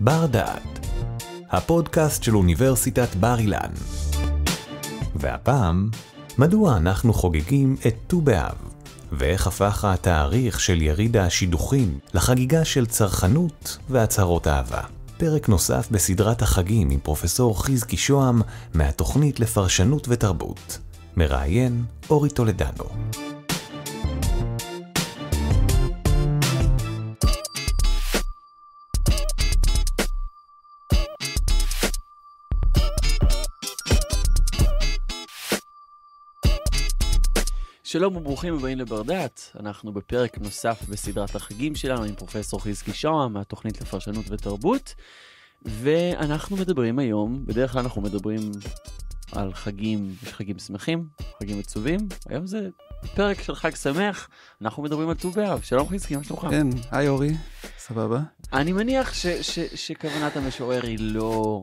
בר דעת, הפודקאסט של אוניברסיטת בר אילן. והפעם, מדוע אנחנו חוגגים את ט"ו באב, ואיך הפך התאריך של יריד השידוכים לחגיגה של צרכנות והצהרות אהבה. פרק נוסף בסדרת החגים עם פרופסור חזקי שוהם מהתוכנית לפרשנות ותרבות. מראיין אורי טולדנו. שלום וברוכים הבאים לברדעת. אנחנו בפרק נוסף בסדרת החגים שלנו עם פרופסור חזקי שואה מהתוכנית לפרשנות ותרבות, ואנחנו מדברים היום, בדרך כלל אנחנו מדברים על חגים, יש חגים שמחים, חגים עצובים, היום זה פרק של חג שמח, אנחנו מדברים על ט"ו באב. שלום חזקי, מה שלומך? כן, היי אורי, סבבה. אני מניח שכוונת המשורר היא לא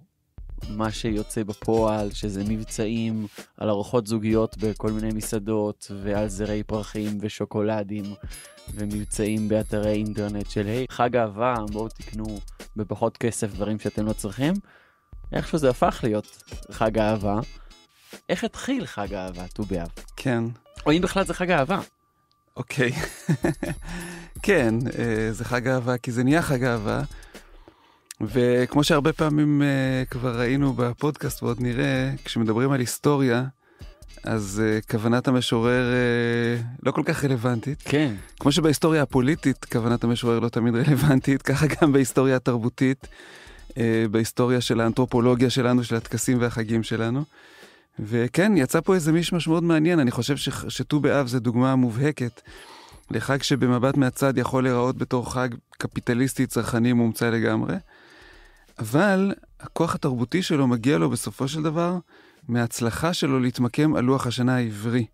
מה שיוצא בפועל, שזה מבצעים על ארוחות זוגיות בכל מיני מסעדות, ועל זרי פרחים ושוקולדים, ומבצעים באתרי אינטרנט של, היי, hey, חג אהבה, בואו תקנו בפחות כסף דברים שאתם לא צריכים. איכשהו זה הפך להיות חג אהבה. איך התחיל חג אהבה, ט"ו באב? כן. או אם בכלל זה חג אהבה. אוקיי. כן, אה, זה חג אהבה כי זה נהיה חג אהבה. וכמו שהרבה פעמים uh, כבר ראינו בפודקאסט ועוד נראה, כשמדברים על היסטוריה, אז uh, כוונת המשורר uh, לא כל כך רלוונטית. כן. כמו שבהיסטוריה הפוליטית כוונת המשורר לא תמיד רלוונטית, ככה גם בהיסטוריה התרבותית, uh, בהיסטוריה של האנתרופולוגיה שלנו, של הטקסים והחגים שלנו. וכן, יצא פה איזה מישמש מאוד מעניין, אני חושב שט"ו באב זה דוגמה מובהקת לחג שבמבט מהצד יכול להיראות בתור חג קפיטליסטי צרכני מומצא לגמרי. אבל הכוח התרבותי שלו מגיע לו בסופו של דבר מההצלחה שלו להתמקם על לוח השנה העברי.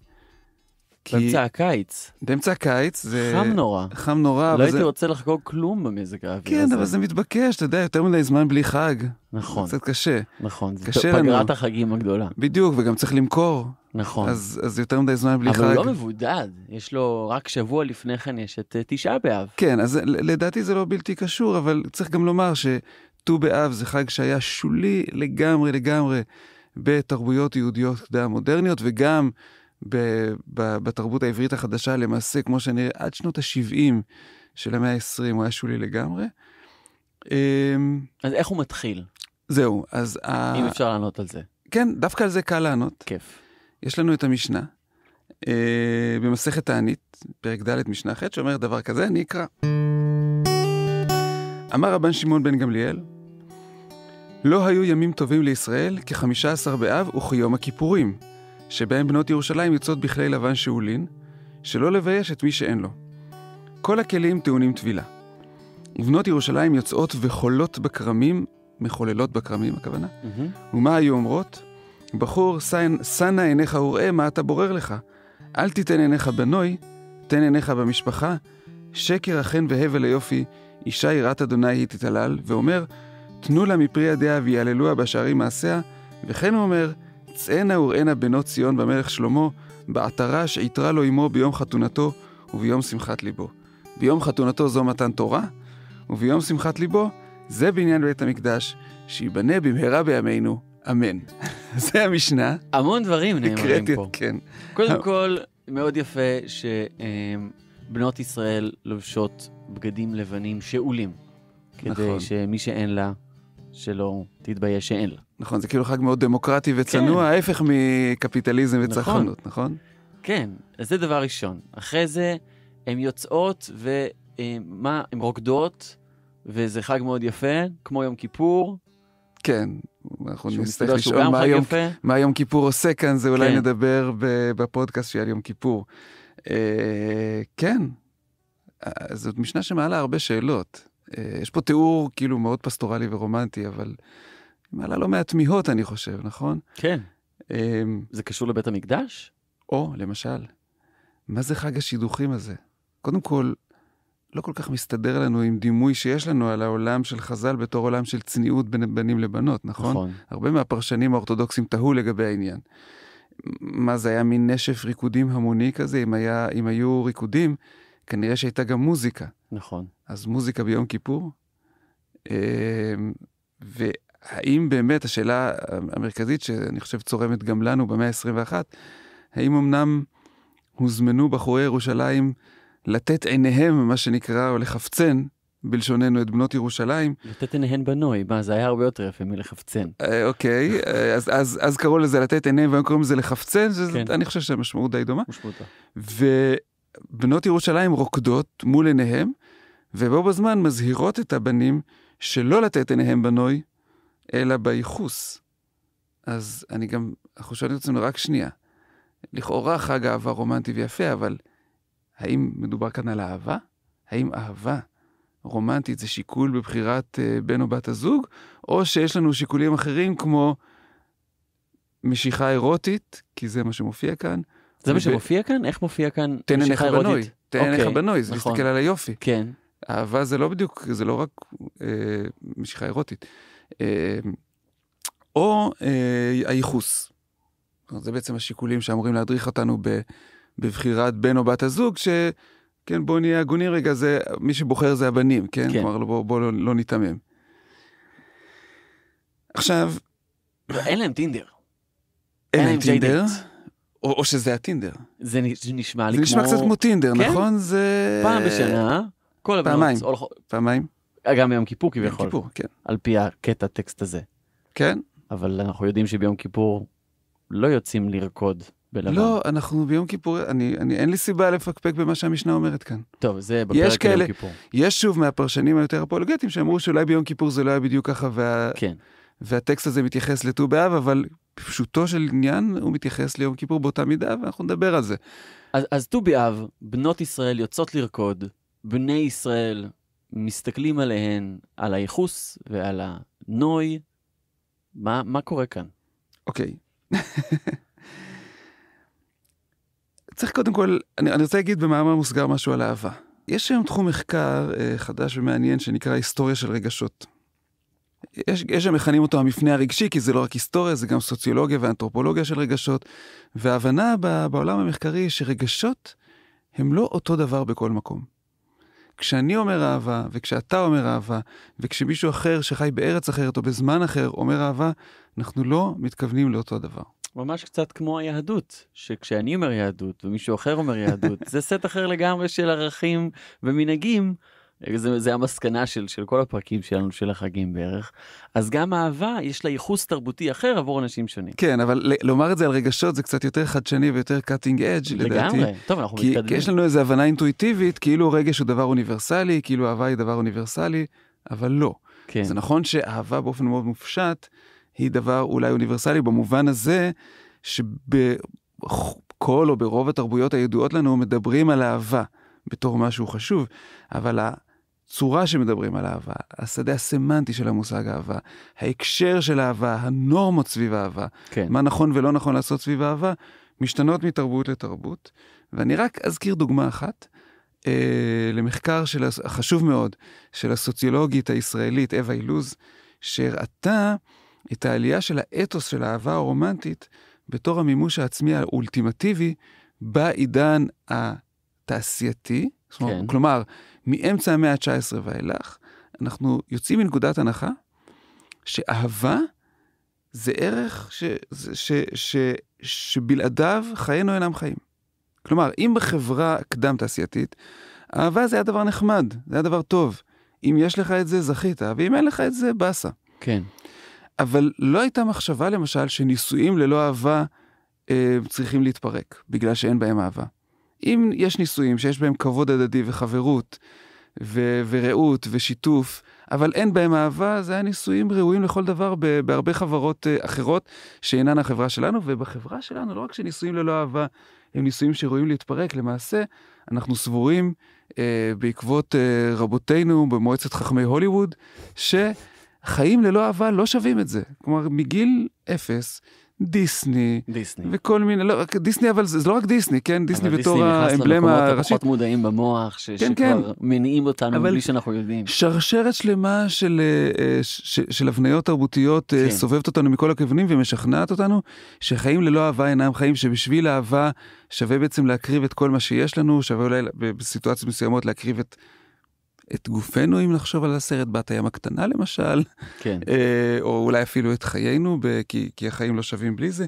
באמצע כי... הקיץ. באמצע הקיץ זה... חם נורא. חם נורא. לא הייתי זה... רוצה לחגוג כלום במזג האוויר כן, הזה. כן, אבל זה מתבקש, אתה יודע, יותר מדי זמן בלי חג. נכון. קצת קשה. נכון, זה קשה פגרת לנו. החגים הגדולה. בדיוק, וגם צריך למכור. נכון. אז, אז יותר מדי זמן בלי אבל חג. אבל הוא לא מבודד, יש לו רק שבוע לפני כן יש את אה, תשעה באב. כן, אז לדעתי זה לא בלתי קשור, אבל צריך גם לומר ש... ט"ו באב זה חג שהיה שולי לגמרי לגמרי בתרבויות יהודיות קדם-מודרניות, וגם ב- ב- בתרבות העברית החדשה, למעשה, כמו שנראה, עד שנות ה-70 של המאה ה-20 הוא היה שולי לגמרי. אמ, אז איך הוא מתחיל? זהו, אז... אם ה... אפשר לענות על זה. כן, דווקא על זה קל לענות. כיף. יש לנו את המשנה, Uh, במסכת תענית, פרק ד' משנה ח', שאומר דבר כזה, אני אקרא. אמר רבן שמעון בן גמליאל, לא היו ימים טובים לישראל כ-15 באב וכיום הכיפורים, שבהם בנות ירושלים יוצאות בכלי לבן שאולין, שלא לבייש את מי שאין לו. כל הכלים טעונים טבילה. ובנות ירושלים יוצאות וחולות בכרמים, מחוללות בכרמים הכוונה, mm-hmm. ומה היו אומרות? בחור, שנה עיניך וראה מה אתה בורר לך. אל תיתן עיניך בנוי, תן עיניך במשפחה. שקר החן והבל היופי, אישה יראת אדוני היא תתעלל, ואומר, תנו לה מפרי ידיה ויעללוה בשערים מעשיה, וכן הוא אומר, צאנה וראנה בנות ציון במלך שלמה, בעטרה שעיטרה לו אמו ביום חתונתו וביום שמחת ליבו. ביום חתונתו זו מתן תורה, וביום שמחת ליבו זה בניין בית המקדש, שייבנה במהרה בימינו, אמן. זה המשנה. המון דברים נאמרים פה. כן. קודם כל, מאוד יפה שבנות ישראל לובשות בגדים לבנים שאולים, כדי נכון. שמי שאין לה שלא תתבייש שאין לה. נכון, זה כאילו חג מאוד דמוקרטי וצנוע, כן. ההפך מקפיטליזם וצרכנות, נכון. נכון? כן, אז זה דבר ראשון. אחרי זה הן יוצאות ומה, אה, הן רוקדות, וזה חג מאוד יפה, כמו יום כיפור. כן, אנחנו נצטרך לשאול מה יום, מה יום כיפור עושה כאן, זה אולי כן. נדבר בפודקאסט שיהיה על יום כיפור. אה, כן, אה, זאת משנה שמעלה הרבה שאלות. אה, יש פה תיאור כאילו מאוד פסטורלי ורומנטי, אבל מעלה לא מעט תמיהות, אני חושב, נכון? כן. אמ, זה קשור לבית המקדש? או, למשל, מה זה חג השידוכים הזה? קודם כל, לא כל כך מסתדר לנו עם דימוי שיש לנו על העולם של חז"ל בתור עולם של צניעות בין בנים לבנות, נכון? נכון. הרבה מהפרשנים האורתודוקסים תהו לגבי העניין. מה זה היה מין נשף ריקודים המוני כזה, אם, היה, אם היו ריקודים, כנראה שהייתה גם מוזיקה. נכון. אז מוזיקה ביום כיפור. אה, והאם באמת, השאלה המרכזית שאני חושב צורמת גם לנו במאה ה-21, האם אמנם הוזמנו בחורי ירושלים לתת עיניהם, מה שנקרא, או לחפצן, בלשוננו, את בנות ירושלים. לתת עיניהן בנוי, מה, זה היה הרבה יותר יפה מלחפצן. אה, אוקיי, אה, אז, אז, אז קראו לזה לתת עיניהם, והיום קוראים לזה לחפצן, שזה, כן. אני חושב שהמשמעות די דומה. משמעותה. בנות ירושלים רוקדות מול עיניהם, ובו בזמן מזהירות את הבנים שלא לתת עיניהם בנוי, אלא בייחוס. אז אני גם, אנחנו שואלים את עצמנו רק שנייה. לכאורה חג אהבה רומנטי ויפה, אבל האם מדובר כאן על אהבה? האם אהבה רומנטית זה שיקול בבחירת אה, בן או בת הזוג, או שיש לנו שיקולים אחרים כמו משיכה אירוטית, כי זה מה שמופיע כאן, זה מה שמופיע כאן? איך מופיע כאן? תן עיניך בנוי, תן עיניך אוקיי, בנוי, זה נכון. מסתכל על היופי. כן. אהבה זה לא בדיוק, זה לא רק אה, משיכה אירוטית. אה, או אה, הייחוס. זה בעצם השיקולים שאמורים להדריך אותנו בבחירת בן או בת הזוג, שכן בואו נהיה הגונים רגע, זה, מי שבוחר זה הבנים, כן? כן. כלומר בואו בוא, לא, לא ניתמם. עכשיו... לא, אין להם טינדר. אין להם טינדר. או, או שזה הטינדר. זה נשמע לי זה כמו... זה נשמע קצת כמו טינדר, כן? נכון? זה... פעם בשנה, כל הבנות... פעמיים, הבנות... פעמיים. אה, גם ביום כיפור כביכול. יום כיפור, כן. על פי הקטע טקסט הזה. כן. אבל אנחנו יודעים שביום כיפור לא יוצאים לרקוד בלבן. לא, אנחנו ביום כיפור, אני, אני, אין לי סיבה לפקפק במה שהמשנה אומרת כאן. טוב, זה בפרק יש ביום כיפור. יש שוב מהפרשנים היותר אפולוגטיים שאמרו שאולי ביום כיפור זה לא היה בדיוק ככה, וה... כן. והטקסט הזה מתייחס לט"ו באב, אבל בפשוטו של עניין, הוא מתייחס ליום כיפור באותה מידה, ואנחנו נדבר על זה. אז, אז ט"ו באב, בנות ישראל יוצאות לרקוד, בני ישראל מסתכלים עליהן, על הייחוס ועל הנוי. מה, מה קורה כאן? אוקיי. Okay. צריך קודם כל, אני, אני רוצה להגיד במאמר מוסגר משהו על אהבה. יש היום תחום מחקר אה, חדש ומעניין שנקרא היסטוריה של רגשות. יש, שמכנים אותו המפנה הרגשי, כי זה לא רק היסטוריה, זה גם סוציולוגיה ואנתרופולוגיה של רגשות. וההבנה בעולם המחקרי היא שרגשות הם לא אותו דבר בכל מקום. כשאני אומר אהבה, וכשאתה אומר אהבה, וכשמישהו אחר שחי בארץ אחרת או בזמן אחר אומר אהבה, אנחנו לא מתכוונים לאותו דבר. ממש קצת כמו היהדות, שכשאני אומר יהדות ומישהו אחר אומר יהדות, זה סט אחר לגמרי של ערכים ומנהגים. אה, זה, זה המסקנה של, של כל הפרקים שלנו, של החגים בערך. אז גם אהבה, יש לה ייחוס תרבותי אחר עבור אנשים שונים. כן, אבל לומר את זה על רגשות זה קצת יותר חדשני ויותר קאטינג אדג' לדעתי. לגמרי, טוב, אנחנו מתקדמים. כי יש לנו איזו הבנה אינטואיטיבית, כאילו רגש הוא דבר אוניברסלי, כאילו אהבה היא דבר אוניברסלי, אבל לא. כן. זה נכון שאהבה באופן מאוד מופשט, היא דבר אולי אוניברסלי במובן הזה, שבכל או ברוב התרבויות הידועות לנו מדברים על אהבה בתור משהו חשוב, אבל הצורה שמדברים על אהבה, השדה הסמנטי של המושג אהבה, ההקשר של אהבה, הנורמות סביב אהבה, כן. מה נכון ולא נכון לעשות סביב אהבה, משתנות מתרבות לתרבות. ואני רק אזכיר דוגמה אחת אה, למחקר של, חשוב מאוד של הסוציולוגית הישראלית אווה אילוז, שהראתה את העלייה של האתוס של האהבה הרומנטית בתור המימוש העצמי האולטימטיבי בעידן התעשייתי, כן. כלומר, מאמצע המאה ה-19 ואילך, אנחנו יוצאים מנקודת הנחה שאהבה זה ערך ש, ש, ש, ש, שבלעדיו חיינו אינם חיים. כלומר, אם בחברה קדם-תעשייתית, אהבה זה היה דבר נחמד, זה היה דבר טוב. אם יש לך את זה, זכית, ואם אין לך את זה, באסה. כן. אבל לא הייתה מחשבה, למשל, שנישואים ללא אהבה אה, צריכים להתפרק, בגלל שאין בהם אהבה. אם יש נישואים שיש בהם כבוד הדדי וחברות ו- ורעות ושיתוף, אבל אין בהם אהבה, זה היה נישואים ראויים לכל דבר ב- בהרבה חברות אה, אחרות שאינן החברה שלנו, ובחברה שלנו לא רק שנישואים ללא אהבה הם נישואים שראויים להתפרק, למעשה אנחנו סבורים אה, בעקבות אה, רבותינו במועצת חכמי הוליווד, ש... חיים ללא אהבה לא שווים את זה. כלומר, מגיל אפס דיסני, דיסני, וכל מיני, לא, דיסני אבל זה, זה לא רק דיסני, כן? דיסני בתור האמבלמה הראשית. אבל דיסני נכנס למקומות הפחות מודעים במוח, ש- כן, שכבר כן. מניעים אותנו בלי שאנחנו יודעים. שרשרת שלמה של, אה, אה, ש- של הבניות תרבותיות אה, כן. סובבת אותנו מכל הכיוונים ומשכנעת אותנו שחיים ללא אהבה אינם חיים, שבשביל אהבה שווה בעצם להקריב את כל מה שיש לנו, שווה אולי בסיטואציות מסוימות להקריב את... את גופנו, אם נחשוב על הסרט בת הים הקטנה למשל, כן. אה, או אולי אפילו את חיינו, כי, כי החיים לא שווים בלי זה.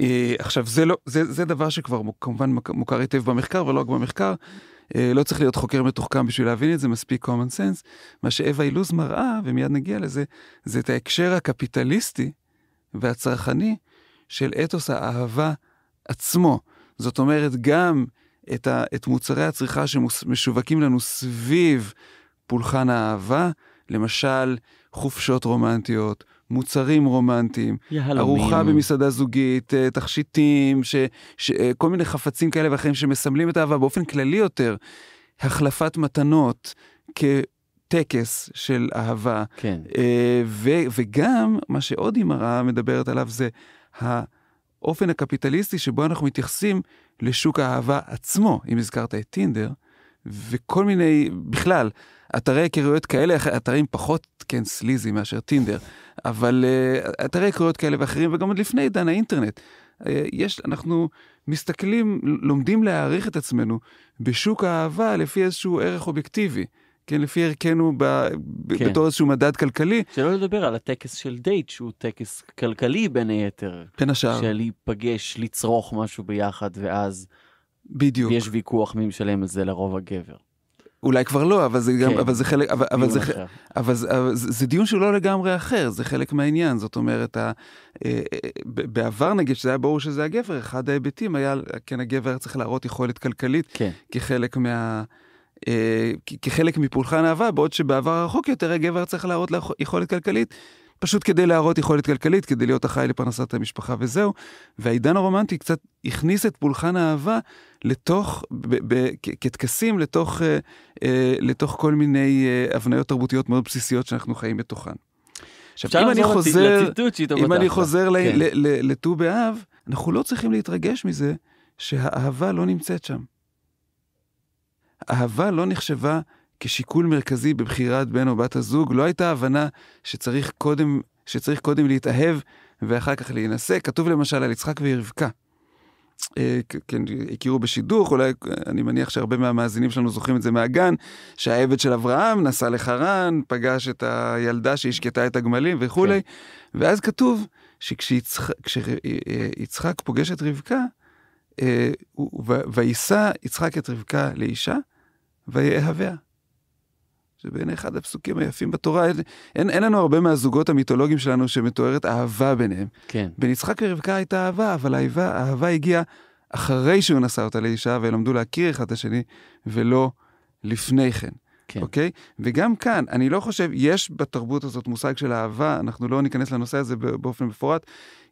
אה, עכשיו, זה, לא, זה, זה דבר שכבר כמובן מוכר היטב במחקר, ולא רק במחקר. אה, לא צריך להיות חוקר מתוחכם בשביל להבין את זה, מספיק common sense. מה שאווה אילוז מראה, ומיד נגיע לזה, זה את ההקשר הקפיטליסטי והצרכני של אתוס האהבה עצמו. זאת אומרת, גם את, ה, את מוצרי הצריכה שמשווקים לנו סביב פולחן האהבה, למשל חופשות רומנטיות, מוצרים רומנטיים, יהלמים. ארוחה במסעדה זוגית, אה, תכשיטים, ש, ש, אה, כל מיני חפצים כאלה ואחרים שמסמלים את האהבה באופן כללי יותר, החלפת מתנות כטקס של אהבה. כן. אה, ו, וגם מה שעוד היא מראה מדברת עליו זה האופן הקפיטליסטי שבו אנחנו מתייחסים לשוק האהבה עצמו, אם הזכרת את טינדר, וכל מיני, בכלל, אתרי היכרויות כאלה, אתרים פחות, כן, סליזי מאשר טינדר, אבל uh, אתרי היכרויות כאלה ואחרים, וגם עוד לפני עידן האינטרנט, uh, יש, אנחנו מסתכלים, לומדים להעריך את עצמנו בשוק האהבה לפי איזשהו ערך אובייקטיבי. כן, לפי ערכנו ב, ב, כן. בתור איזשהו מדד כלכלי. שלא לדבר על הטקס של דייט, שהוא טקס כלכלי בין היתר. בין השאר. של להיפגש, לצרוך משהו ביחד, ואז... בדיוק. יש ויכוח מי משלם את זה לרוב הגבר. אולי כבר לא, אבל זה גם, כן. אבל זה חלק, אבל, אבל, זה, אבל, זה, אבל זה, זה דיון שהוא לא לגמרי אחר, זה חלק מהעניין. זאת אומרת, ה, אה, אה, בעבר נגיד שזה היה ברור שזה הגבר, אחד ההיבטים היה, כן, הגבר צריך להראות יכולת כלכלית, כן. כחלק מה... אה, כחלק מפולחן אהבה, בעוד שבעבר הרחוק יותר הגבר צריך להראות לה יכולת כלכלית, פשוט כדי להראות יכולת כלכלית, כדי להיות אחראי לפרנסת המשפחה וזהו. והעידן הרומנטי קצת הכניס את פולחן האהבה לתוך, כטקסים, לתוך, אה, אה, לתוך כל מיני אה, הבניות תרבותיות מאוד בסיסיות שאנחנו חיים בתוכן. עכשיו, אם אני חוזר, אם אני חוזר כן. לט"ו באב, אנחנו לא צריכים להתרגש מזה שהאהבה לא נמצאת שם. אהבה לא נחשבה כשיקול מרכזי בבחירת בן או בת הזוג, לא הייתה הבנה שצריך קודם, שצריך קודם להתאהב ואחר כך להינשא. כתוב למשל על יצחק ורבקה. אה, כן, הכירו בשידוך, אולי אני מניח שהרבה מהמאזינים שלנו זוכרים את זה מהגן, שהעבד של אברהם נסע לחרן, פגש את הילדה שהשקטה את הגמלים וכולי, כן. ואז כתוב שכשיצחק אה, אה, שכשיצח, פוגש את רבקה, אה, ויישא יצחק את רבקה לאישה, ויאהביה. זה בעיני אחד הפסוקים היפים בתורה, אין, אין לנו הרבה מהזוגות המיתולוגיים שלנו שמתוארת אהבה ביניהם. כן. בין יצחק ורבקה הייתה אהבה, אבל האהבה, האהבה הגיעה אחרי שהוא נשא אותה לאישה, ולמדו להכיר אחד את השני, ולא לפני כן. כן. אוקיי? וגם כאן, אני לא חושב, יש בתרבות הזאת מושג של אהבה, אנחנו לא ניכנס לנושא הזה באופן מפורט,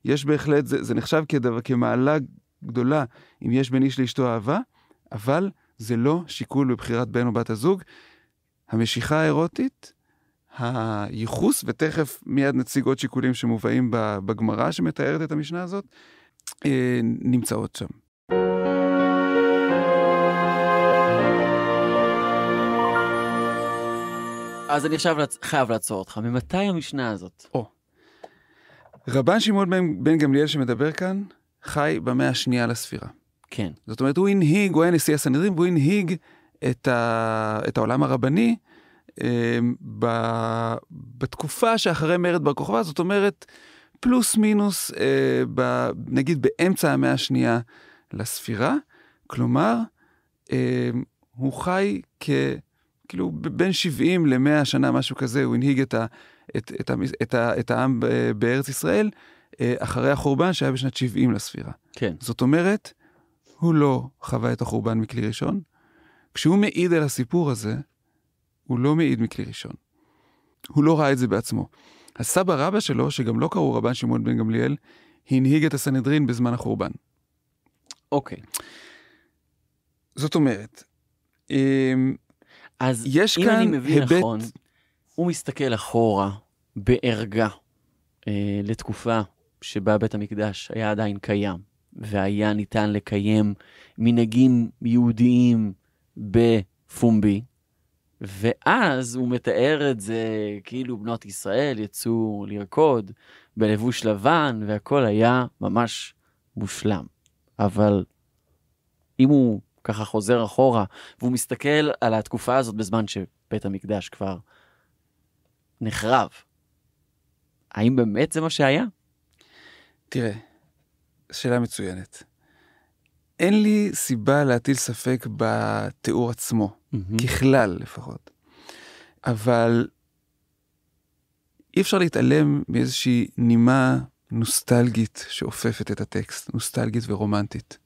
יש בהחלט, זה, זה נחשב כדבר, כמעלה גדולה אם יש בין איש לאשתו אהבה, אבל זה לא שיקול בבחירת בן או בת הזוג. המשיכה האירוטית, הייחוס, ותכף מיד נציג עוד שיקולים שמובאים בגמרא שמתארת את המשנה הזאת, אה, נמצאות שם. אז אני עכשיו חייב לעצור אותך. ממתי המשנה הזאת? או. רבן שמעון בן, בן גמליאל שמדבר כאן, חי במאה השנייה לספירה. כן. זאת אומרת, הוא הנהיג, הוא היה נשיא הסנהדרין, והוא הנהיג את, ה, את העולם הרבני אה, ב, בתקופה שאחרי מרד בר כוכבא, זאת אומרת, פלוס מינוס, אה, ב, נגיד באמצע המאה השנייה לספירה. כלומר, אה, הוא חי כ... כאילו בין 70 ל-100 שנה, משהו כזה, הוא הנהיג את, ה, את, את, את, את, את העם אה, בארץ ישראל, אה, אחרי החורבן שהיה בשנת 70 לספירה. כן. זאת אומרת, הוא לא חווה את החורבן מכלי ראשון. כשהוא מעיד על הסיפור הזה, הוא לא מעיד מכלי ראשון. הוא לא ראה את זה בעצמו. הסבא רבא שלו, שגם לא קראו רבן שמעון בן גמליאל, הנהיג את הסנהדרין בזמן החורבן. אוקיי. זאת אומרת, אמ, אז יש אם כאן אני מבין היבט... נכון, הוא מסתכל אחורה בערגה אה, לתקופה שבה בית המקדש היה עדיין קיים, והיה ניתן לקיים מנהגים יהודיים בפומבי, ואז הוא מתאר את זה כאילו בנות ישראל יצאו לרקוד בלבוש לבן, והכל היה ממש מושלם. אבל אם הוא ככה חוזר אחורה, והוא מסתכל על התקופה הזאת בזמן שבית המקדש כבר נחרב, האם באמת זה מה שהיה? תראה, שאלה מצוינת. אין לי סיבה להטיל ספק בתיאור עצמו, mm-hmm. ככלל לפחות. אבל אי אפשר להתעלם מאיזושהי נימה נוסטלגית שאופפת את הטקסט, נוסטלגית ורומנטית.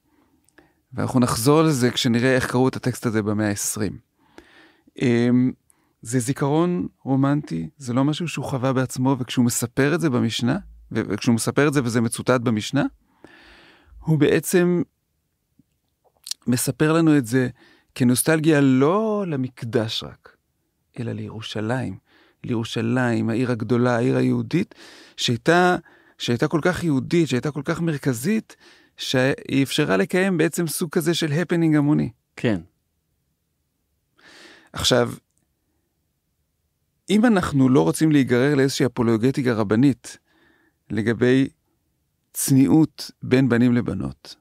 ואנחנו נחזור לזה כשנראה איך קראו את הטקסט הזה במאה ה-20. אמ, זה זיכרון רומנטי, זה לא משהו שהוא חווה בעצמו, וכשהוא מספר את זה במשנה, וכשהוא מספר את זה וזה מצוטט במשנה, הוא בעצם מספר לנו את זה כנוסטלגיה לא למקדש רק, אלא לירושלים. לירושלים, העיר הגדולה, העיר היהודית, שהייתה, שהייתה כל כך יהודית, שהייתה כל כך מרכזית, שהיא אפשרה לקיים בעצם סוג כזה של הפנינג המוני. כן. עכשיו, אם אנחנו לא רוצים להיגרר לאיזושהי אפולוגטיקה רבנית, לגבי צניעות בין בנים לבנות,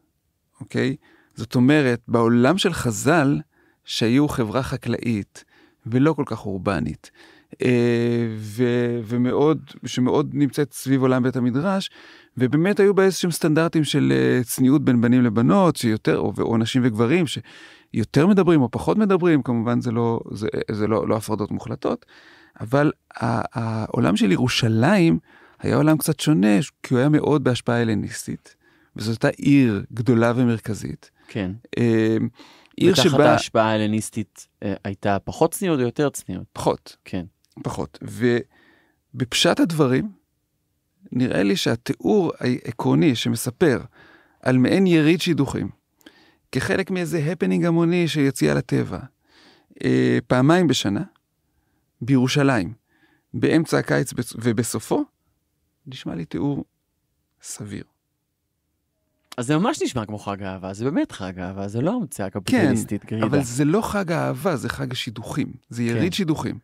אוקיי? זאת אומרת, בעולם של חז"ל, שהיו חברה חקלאית ולא כל כך אורבנית, אה, ו, ומאוד, שמאוד נמצאת סביב עולם בית המדרש, ובאמת היו בה איזשהם סטנדרטים של אה, צניעות בין בנים לבנות, שיותר, או, או נשים וגברים, שיותר מדברים או פחות מדברים, כמובן זה לא, זה, זה לא, לא הפרדות מוחלטות, אבל העולם של ירושלים, היה עולם קצת שונה, כי הוא היה מאוד בהשפעה הלניסטית. וזו הייתה עיר גדולה ומרכזית. כן. אה, עיר שבה... ותחת ההשפעה ההלניסטית אה, הייתה פחות צניעות או יותר צניעות? פחות. כן. פחות. ובפשט הדברים, נראה לי שהתיאור העקרוני שמספר על מעין יריד שידוכים, כחלק מאיזה הפנינג המוני של יציאה לטבע, אה, פעמיים בשנה, בירושלים, באמצע הקיץ ובסופו, נשמע לי תיאור סביר. אז זה ממש נשמע כמו חג אהבה, זה באמת חג אהבה, זה לא המצאה קפיטליסטית כן, גרידה. אבל זה לא חג אהבה, זה חג השידוכים. זה כן. יריד כן. שידוכים.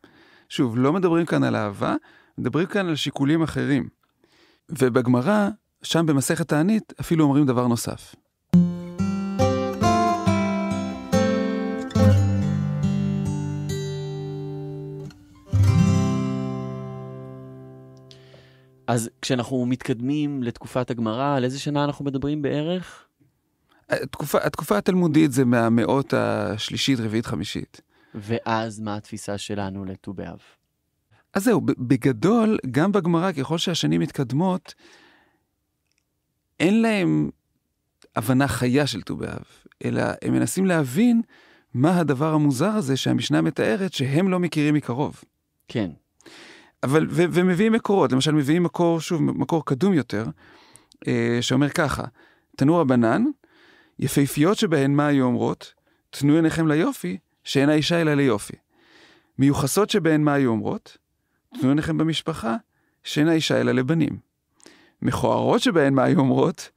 שוב, לא מדברים כאן על אהבה, מדברים כאן על שיקולים אחרים. ובגמרא, שם במסכת תענית, אפילו אומרים דבר נוסף. אז כשאנחנו מתקדמים לתקופת הגמרא, על איזה שנה אנחנו מדברים בערך? התקופה, אה, התקופה התלמודית זה מהמאות השלישית, רביעית, חמישית. ואז מה התפיסה שלנו לט"ו באב? אז זהו, בגדול, גם בגמרא, ככל שהשנים מתקדמות, אין להם הבנה חיה של ט"ו באב, אלא הם מנסים להבין מה הדבר המוזר הזה שהמשנה מתארת שהם לא מכירים מקרוב. כן. אבל, ו, ומביאים מקורות, למשל מביאים מקור, שוב, מקור קדום יותר, אה, שאומר ככה, תנו רבנן, יפהפיות שבהן מה היו אומרות? תנו עיניכם ליופי, שאין האישה אלא ליופי. מיוחסות שבהן מה היו אומרות? תנו עיניכם במשפחה, שאין האישה אלא לבנים. מכוערות שבהן מה היו אומרות?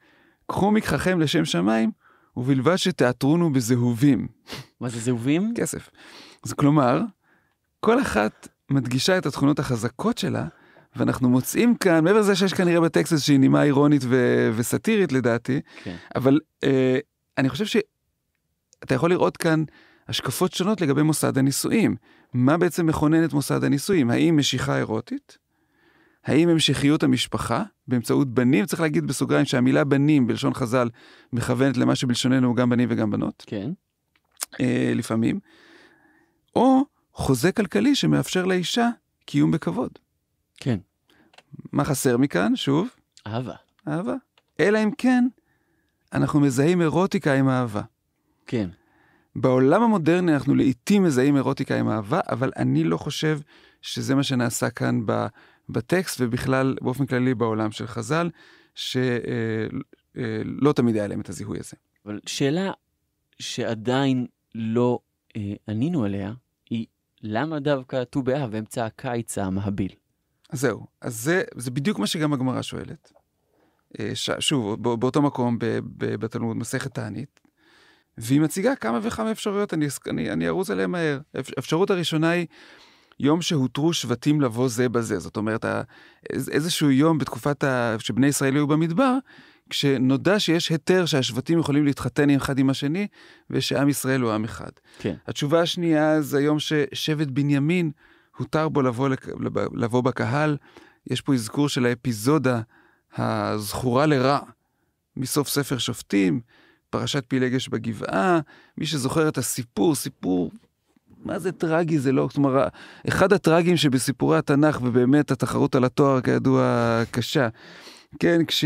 קחו מקחכם לשם שמיים, ובלבד שתעטרונו בזהובים. מה זה זהובים? כסף. אז כלומר, כל אחת מדגישה את התכונות החזקות שלה, ואנחנו מוצאים כאן, מעבר לזה שיש כנראה בטקסט איזושהי נימה אירונית ו- וסאטירית לדעתי, כן. אבל אה, אני חושב שאתה יכול לראות כאן השקפות שונות לגבי מוסד הנישואים. מה בעצם מכונן את מוסד הנישואים? האם משיכה אירוטית? האם המשכיות המשפחה באמצעות בנים? צריך להגיד בסוגריים שהמילה בנים בלשון חז"ל מכוונת למה שבלשוננו הוא גם בנים וגם בנות. כן. אה, לפעמים. או חוזה כלכלי שמאפשר לאישה קיום בכבוד. כן. מה חסר מכאן? שוב? אהבה. אהבה. אלא אם כן, אנחנו מזהים אירוטיקה עם אהבה. כן. בעולם המודרני אנחנו לעיתים מזהים אירוטיקה עם אהבה, אבל אני לא חושב שזה מה שנעשה כאן בטקסט ובכלל, באופן כללי בעולם של חז"ל, שלא אה, אה, תמיד היה להם את הזיהוי הזה. אבל שאלה שעדיין לא אה, ענינו עליה, למה דווקא ט"ו באב, אמצע הקיץ המהביל? זהו, אז זה, זה בדיוק מה שגם הגמרא שואלת. אה, ש, שוב, באותו מקום בתלמוד, מסכת תענית, והיא מציגה כמה וכמה אפשרויות, אני, אני, אני ארוץ עליהן מהר. האפשרות הראשונה היא יום שהותרו שבטים לבוא זה בזה. זאת אומרת, איזשהו יום בתקופת ה... שבני ישראל היו במדבר, כשנודע שיש היתר שהשבטים יכולים להתחתן עם אחד עם השני, ושעם ישראל הוא עם אחד. כן. התשובה השנייה זה היום ששבט בנימין, הותר בו לבוא, לק... לבוא בקהל. יש פה אזכור של האפיזודה הזכורה לרע מסוף ספר שופטים, פרשת פילגש בגבעה, מי שזוכר את הסיפור, סיפור, מה זה טרגי זה לא, כלומר, אחד הטרגים שבסיפורי התנ"ך, ובאמת התחרות על התואר כידוע קשה. כן, כש...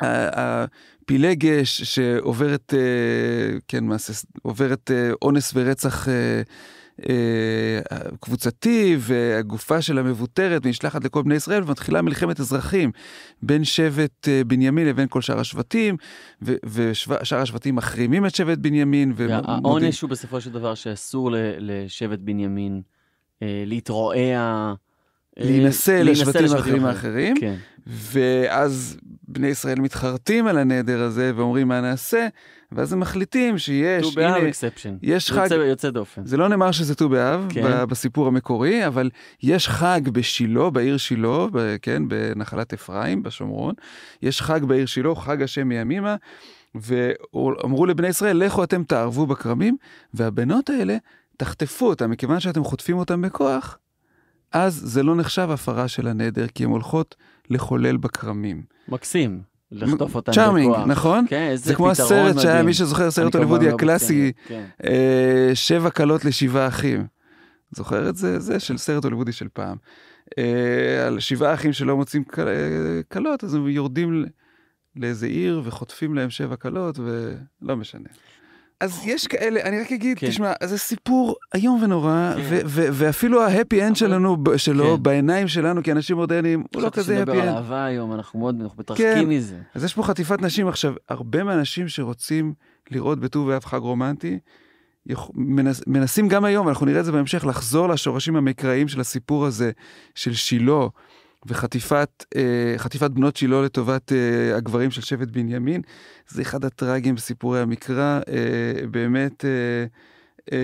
הפילגש שעוברת, אה, כן, מעשה, עוברת אה, אונס ורצח אה, קבוצתי, והגופה של המבוטרת נשלחת לכל בני ישראל, ומתחילה מלחמת אזרחים בין שבט בנימין לבין כל שאר השבטים, ושאר השבטים מחרימים את שבט בנימין. העונש הוא בסופו של דבר שאסור לשבט בנימין להתרועע. אה, להינשא לשבטים אחרים האחרים, כן. ואז בני ישראל מתחרטים על הנדר הזה ואומרים מה נעשה, ואז הם מחליטים שיש, טו הנה, יש חג, יוצא, יוצא דופן. זה לא נאמר שזה ט"ו באב כן. בסיפור המקורי, אבל יש חג בשילה, בעיר שילה, ב, כן, בנחלת אפרים, בשומרון, יש חג בעיר שילה, חג השם מימימה, ואמרו לבני ישראל, לכו אתם תערבו בכרמים, והבנות האלה, תחטפו אותם, מכיוון שאתם חוטפים אותם בכוח, אז זה לא נחשב הפרה של הנדר, כי הן הולכות לחולל בכרמים. מקסים. לחטוף אותם צ'ארמינג, נכון? כן, איזה פתרון מדהים. זה כמו הסרט שהיה, מי שזוכר, סרט הוליוודי לא הקלאסי, כן. אה, שבע כלות לשבעה אחים. זוכר את זה? זה של סרט הוליוודי של פעם. אה, על שבעה אחים שלא מוצאים אה, כלות, אז הם יורדים לאיזה עיר וחוטפים להם שבע כלות, ולא משנה. אז יש כאלה, אני רק אגיד, כן. תשמע, זה סיפור איום ונורא, כן. ו- ו- ואפילו ההפי אנד נכון. שלנו, שלו, כן. בעיניים שלנו, כי אנשים מודרניים, הוא לא כזה הפי אנד. חשבתי אהבה היום, אנחנו מאוד, אנחנו כן. מתרחקים כן. מזה. אז יש פה חטיפת נשים. עכשיו, הרבה מהאנשים שרוצים לראות בטוב ואף חג רומנטי, מנס, מנסים גם היום, אנחנו נראה את זה בהמשך, לחזור לשורשים המקראיים של הסיפור הזה, של שילה, וחטיפת אה, בנות שילה לא לטובת אה, הגברים של שבט בנימין, זה אחד הטראגים בסיפורי המקרא, אה, באמת אה, אה,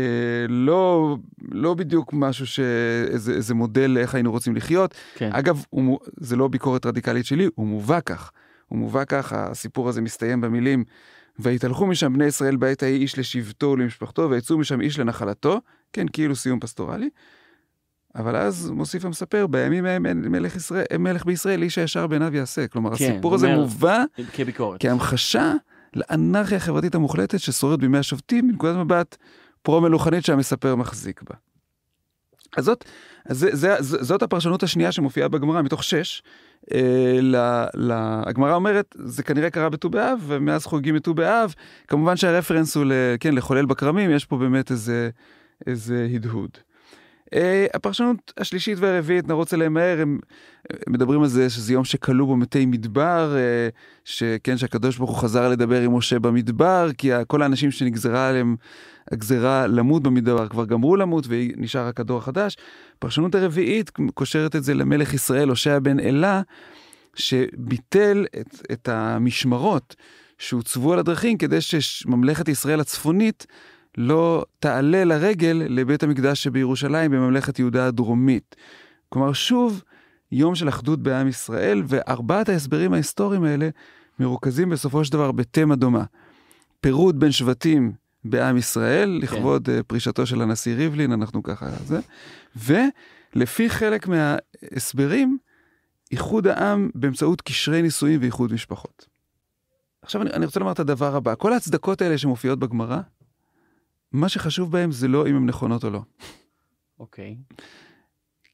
לא, לא בדיוק משהו שאיזה מודל לאיך היינו רוצים לחיות. כן. אגב, הוא, זה לא ביקורת רדיקלית שלי, הוא מובא כך. הוא מובא כך, הסיפור הזה מסתיים במילים, ויתהלכו משם בני ישראל בעת ההיא איש לשבטו ולמשפחתו, ויצאו משם איש לנחלתו, כן, כאילו סיום פסטורלי. אבל אז מוסיף המספר, בימים ההם אין מלך, ישראל, מלך בישראל, איש הישר בעיניו יעשה. כלומר, כן, הסיפור הזה מובא כביקורת. כהמחשה לאנרכיה החברתית המוחלטת ששוררת בימי השופטים, מנקודת מבט פרו-מלוכנית שהמספר מחזיק בה. אז זאת, אז זה, זה, זאת הפרשנות השנייה שמופיעה בגמרא מתוך שש. אה, הגמרא אומרת, זה כנראה קרה בט"ו באב, ומאז חוגגים את ט"ו באב. כמובן שהרפרנס הוא, ל, כן, לחולל בכרמים, יש פה באמת איזה, איזה הדהוד. אה, הפרשנות השלישית והרביעית, נרוץ עליהם מהר, הם מדברים על זה שזה יום שכלו בו מתי מדבר, אה, שכן, שהקדוש ברוך הוא חזר לדבר עם משה במדבר, כי כל האנשים שנגזרה עליהם הגזרה למות במדבר כבר גמרו למות ונשאר רק הדור החדש. הפרשנות הרביעית קושרת את זה למלך ישראל, הושע בן אלה, שביטל את, את המשמרות שהוצבו על הדרכים כדי שממלכת ישראל הצפונית לא תעלה לרגל לבית המקדש שבירושלים בממלכת יהודה הדרומית. כלומר, שוב, יום של אחדות בעם ישראל, וארבעת ההסברים ההיסטוריים האלה מרוכזים בסופו של דבר בתמה דומה. פירוד בין שבטים בעם ישראל, כן. לכבוד uh, פרישתו של הנשיא ריבלין, אנחנו ככה זה, ולפי חלק מההסברים, איחוד העם באמצעות קשרי נישואים ואיחוד משפחות. עכשיו אני, אני רוצה לומר את הדבר הבא, כל ההצדקות האלה שמופיעות בגמרא, מה שחשוב בהם זה לא אם הן נכונות או לא. אוקיי. Okay.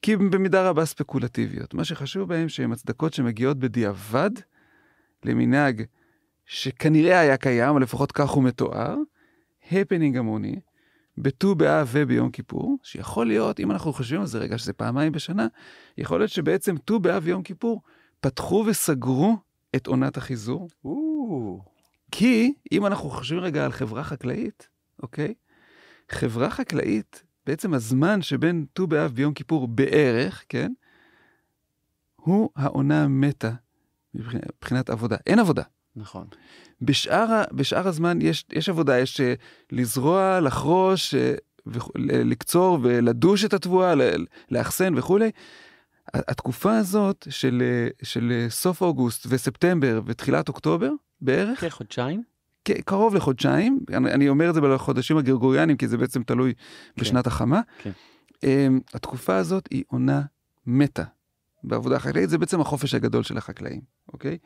כי הן במידה רבה ספקולטיביות. מה שחשוב בהם שהן הצדקות שמגיעות בדיעבד למנהג שכנראה היה קיים, או לפחות כך הוא מתואר, הפנינג המוני, בט"ו באב וביום כיפור, שיכול להיות, אם אנחנו חושבים על זה רגע, שזה פעמיים בשנה, יכול להיות שבעצם ט"ו באב ויום כיפור פתחו וסגרו את עונת החיזור. Ooh. כי אם אנחנו חושבים רגע על חברה חקלאית, אוקיי? Okay, חברה חקלאית, בעצם הזמן שבין ט"ו באב ויום כיפור בערך, כן? הוא העונה המתה מבחינת עבודה. אין עבודה. נכון. בשאר, בשאר הזמן יש, יש עבודה, יש אה, לזרוע, לחרוש, אה, לקצור ולדוש את התבואה, לאחסן וכולי. התקופה הזאת של, אה, של סוף אוגוסט וספטמבר ותחילת אוקטובר בערך, כחודשיים, כן, קרוב לחודשיים, אני, אני אומר את זה בחודשים הגרגוריאנים, כי זה בעצם תלוי כן. בשנת החמה. כן. אמ, התקופה הזאת היא עונה מתה בעבודה החקלאית, זה בעצם החופש הגדול של החקלאים, אוקיי?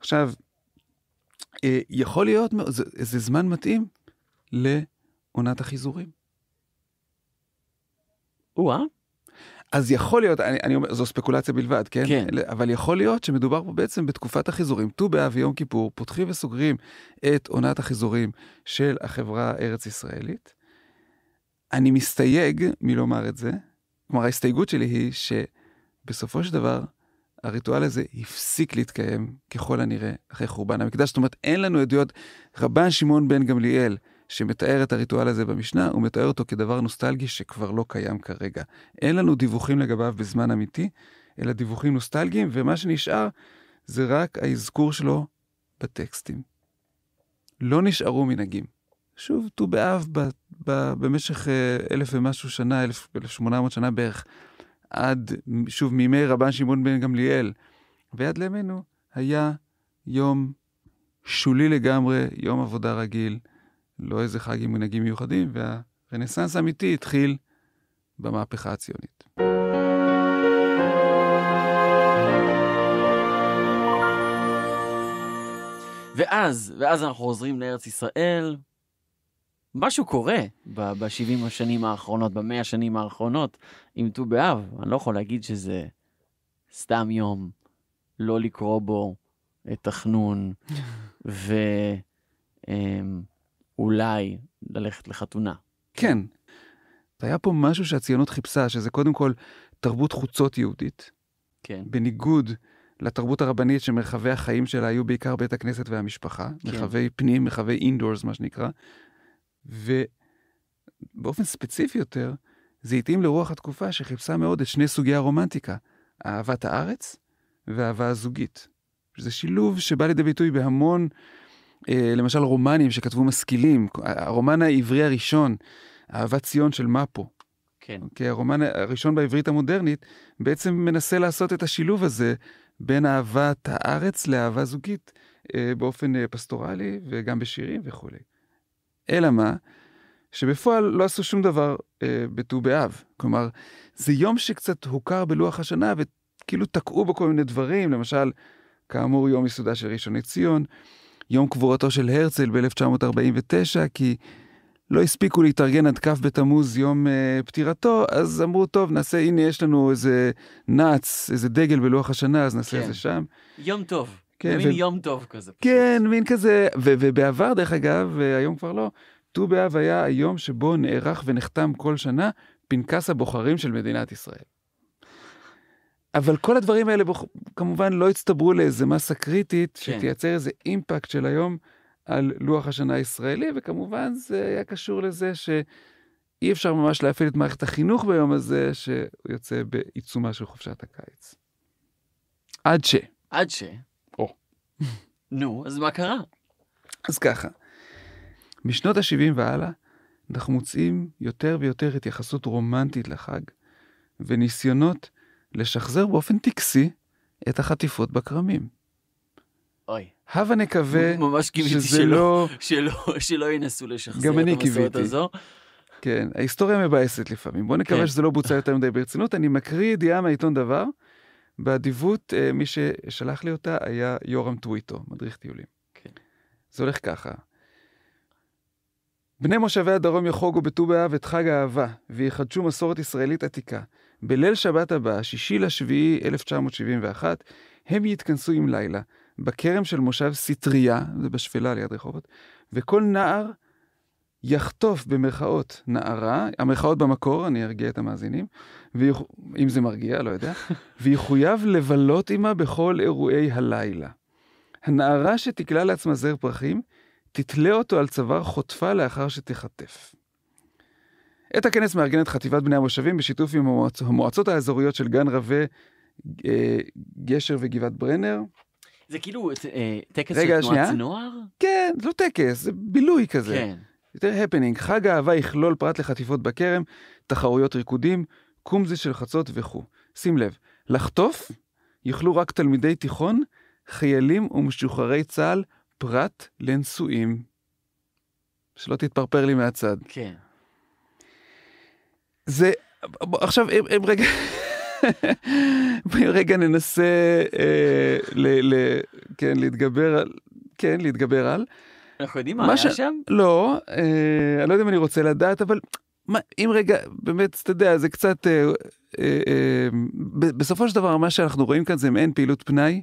עכשיו, אה, יכול להיות, זה, זה זמן מתאים לעונת החיזורים. או-אה. אז יכול להיות, אני, אני אומר, זו ספקולציה בלבד, כן? כן. אבל יכול להיות שמדובר פה בעצם בתקופת החיזורים. ט"ו באב ויום כיפור פותחים וסוגרים את עונת החיזורים של החברה הארץ-ישראלית. אני מסתייג מלומר את זה. כלומר, ההסתייגות שלי היא שבסופו של דבר, הריטואל הזה הפסיק להתקיים ככל הנראה אחרי חורבן המקדש. זאת אומרת, אין לנו עדויות. רבן שמעון בן גמליאל, שמתאר את הריטואל הזה במשנה, הוא מתאר אותו כדבר נוסטלגי שכבר לא קיים כרגע. אין לנו דיווחים לגביו בזמן אמיתי, אלא דיווחים נוסטלגיים, ומה שנשאר זה רק האזכור שלו בטקסטים. לא נשארו מנהגים. שוב, ט"ו באב ב, ב, במשך אה, אלף ומשהו שנה, אלף, אלף שמונה מאות שנה בערך, עד, שוב, מימי רבן שמעון בן גמליאל, ועד לימינו היה יום שולי לגמרי, יום עבודה רגיל. לא איזה חג עם מנהגים מיוחדים, והרנסאנס האמיתי התחיל במהפכה הציונית. ואז, ואז אנחנו חוזרים לארץ ישראל, משהו קורה ב-70 השנים האחרונות, ב-100 השנים האחרונות, עם ט"ו באב. אני לא יכול להגיד שזה סתם יום, לא לקרוא בו את החנון, ו... אמ, אולי ללכת לחתונה. כן. היה פה משהו שהציונות חיפשה, שזה קודם כל תרבות חוצות יהודית. כן. בניגוד לתרבות הרבנית שמרחבי החיים שלה היו בעיקר בית הכנסת והמשפחה, כן. מרחבי פנים, מרחבי אינדורס מה שנקרא, ובאופן ספציפי יותר, זה התאים לרוח התקופה שחיפשה מאוד את שני סוגי הרומנטיקה, אהבת הארץ ואהבה הזוגית. זה שילוב שבא לידי ביטוי בהמון אה, למשל רומנים שכתבו משכילים, הרומן העברי הראשון, אהבת ציון של מפו. כן. כי אוקיי, הרומן הראשון בעברית המודרנית בעצם מנסה לעשות את השילוב הזה בין אהבת הארץ לאהבה זוגית אה, באופן אה, פסטורלי וגם בשירים וכולי. אלא מה? שבפועל לא עשו שום דבר אה, בט"ו באב. כלומר, זה יום שקצת הוכר בלוח השנה וכאילו תקעו בו כל מיני דברים, למשל, כאמור, יום יסודה של ראשוני ציון. יום קבורתו של הרצל ב-1949, כי לא הספיקו להתארגן עד כ' בתמוז יום uh, פטירתו, אז אמרו, טוב, נעשה, הנה יש לנו איזה נאץ, איזה דגל בלוח השנה, אז נעשה כן. את זה שם. יום טוב. כן, מין ו... יום טוב כזה. פשוט. כן, מין כזה, ו- ובעבר דרך אגב, אה, היום כבר לא, ט"ו באב היה היום שבו נערך ונחתם כל שנה פנקס הבוחרים של מדינת ישראל. אבל כל הדברים האלה כמובן לא הצטברו לאיזה מסה קריטית כן. שתייצר איזה אימפקט של היום על לוח השנה הישראלי, וכמובן זה היה קשור לזה שאי אפשר ממש להפעיל את מערכת החינוך ביום הזה, שהוא יוצא בעיצומה של חופשת הקיץ. עד ש... עד ש... או. נו, אז מה קרה? אז ככה, משנות ה-70 והלאה, אנחנו מוצאים יותר ויותר התייחסות רומנטית לחג, וניסיונות לשחזר באופן טקסי את החטיפות בכרמים. אוי. הבה נקווה ממש קיוויתי שזה שלא, לא... שלא, שלא, שלא ינסו לשחזר את המסורת הזו. כן, ההיסטוריה מבאסת לפעמים. בואו נקווה כן. שזה לא בוצע יותר מדי ברצינות. אני מקריא ידיעה מהעיתון דבר. באדיבות, אה, מי ששלח לי אותה היה יורם טוויטו, מדריך טיולים. כן. זה הולך ככה. בני מושבי הדרום יחוגו בט"ו באב את חג האהבה, ויחדשו מסורת ישראלית עתיקה. בליל שבת הבא, שישי לשביעי 1971, הם יתכנסו עם לילה בכרם של מושב סטריה, זה בשפלה ליד רחובות, וכל נער יחטוף במרכאות נערה, המרכאות במקור, אני ארגיע את המאזינים, ויוח... אם זה מרגיע, לא יודע, ויחויב לבלות עימה בכל אירועי הלילה. הנערה שתקלע לעצמה זר פרחים, תתלה אותו על צוואר חוטפה לאחר שתיחטף. את הכנס מארגנת חטיבת בני המושבים בשיתוף עם המועצ... המועצות האזוריות של גן רבי, אה, גשר וגבעת ברנר. זה כאילו אה, טקס רגע, של תנועת נוער? כן, זה לא טקס, זה בילוי כזה. כן. יותר הפנינג, חג אהבה יכלול פרט לחטיפות בכרם, תחרויות ריקודים, קומזי של חצות וכו'. שים לב, לחטוף יוכלו רק תלמידי תיכון, חיילים ומשוחררי צה"ל, פרט לנשואים. שלא תתפרפר לי מהצד. כן. זה, עכשיו, אם אם רגע... אם רגע ננסה אה, ל, ל, כן, להתגבר על, כן, להתגבר על. אנחנו יודעים מה היה ש... שם? לא, אה, אני לא יודע אם אני רוצה לדעת, אבל מה, אם רגע, באמת, אתה יודע, זה קצת, אה, אה, אה, בסופו של דבר מה שאנחנו רואים כאן זה מעין פעילות פנאי.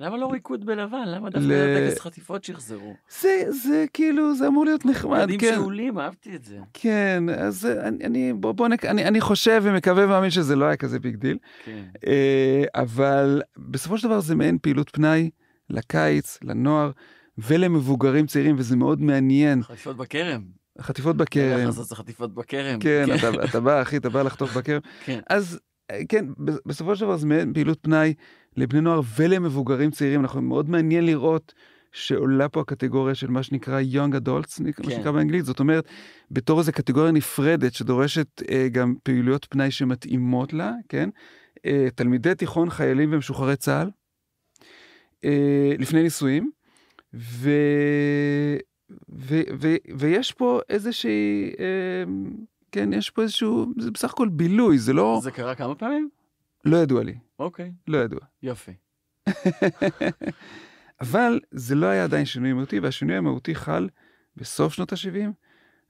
למה לא ריקוד בלבן? למה דווקא ל... לטקס חטיפות שיחזרו? זה, זה כאילו, זה אמור להיות נחמד, כן. ילדים שאולים, אהבתי את זה. כן, אז אני, אני בוא, בוא, נק... אני, אני חושב ומקווה ומאמין שזה לא היה כזה ביג דיל. כן. אה, אבל בסופו של דבר זה מעין פעילות פנאי לקיץ, לנוער ולמבוגרים צעירים, וזה מאוד מעניין. חטיפות בכרם. חטיפות בכרם. איך כן, לעשות חטיפות בכרם. כן, כן, אתה, אתה בא, אחי, אתה בא לחטוף בכרם. כן. אז אה, כן, בסופו של דבר זה מעין פעילות פנאי לבני נוער ולמבוגרים צעירים. אנחנו מאוד מעניין לראות שעולה פה הקטגוריה של מה שנקרא Young Adults, כן. מה שנקרא באנגלית, זאת אומרת, בתור איזו קטגוריה נפרדת שדורשת אה, גם פעילויות פנאי שמתאימות לה, כן? אה, תלמידי תיכון, חיילים ומשוחררי צה"ל, אה, לפני נישואים, ו... ו... ו, ו, ויש פה איזושהי, אה, כן, יש פה איזשהו, זה בסך הכל בילוי, זה לא... זה קרה כמה פעמים? לא ידוע לי. אוקיי. לא ידוע. יופי. אבל זה לא היה עדיין שינוי מהותי, והשינוי המהותי חל בסוף שנות ה-70